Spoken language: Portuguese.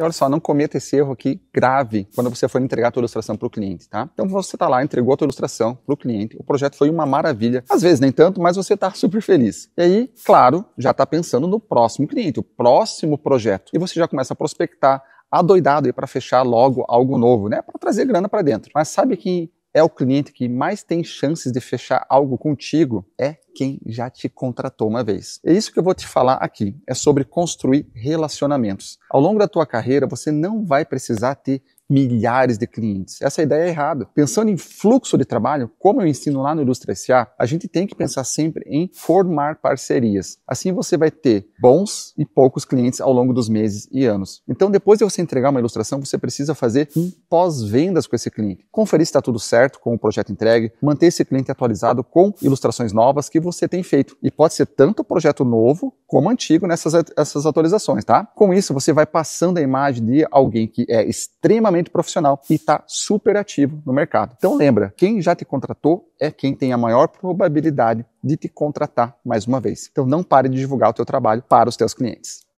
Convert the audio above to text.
olha só, não cometa esse erro aqui grave quando você for entregar a sua ilustração para o cliente, tá? Então você está lá, entregou a sua ilustração para o cliente, o projeto foi uma maravilha, às vezes nem tanto, mas você está super feliz. E aí, claro, já está pensando no próximo cliente, o próximo projeto. E você já começa a prospectar, adoidado aí para fechar logo algo novo, né? Para trazer grana para dentro. Mas sabe que é o cliente que mais tem chances de fechar algo contigo é quem já te contratou uma vez. É isso que eu vou te falar aqui, é sobre construir relacionamentos. Ao longo da tua carreira, você não vai precisar ter milhares de clientes. Essa ideia é errada. Pensando em fluxo de trabalho, como eu ensino lá no Ilustra SA, a gente tem que pensar sempre em formar parcerias. Assim você vai ter bons e poucos clientes ao longo dos meses e anos. Então, depois de você entregar uma ilustração, você precisa fazer um pós-vendas com esse cliente. Conferir se está tudo certo com o projeto entregue, manter esse cliente atualizado com ilustrações novas que você tem feito. E pode ser tanto projeto novo como antigo nessas essas atualizações, tá? Com isso, você vai passando a imagem de alguém que é extremamente profissional e está super ativo no mercado. Então lembra, quem já te contratou é quem tem a maior probabilidade de te contratar mais uma vez. Então não pare de divulgar o teu trabalho para os teus clientes.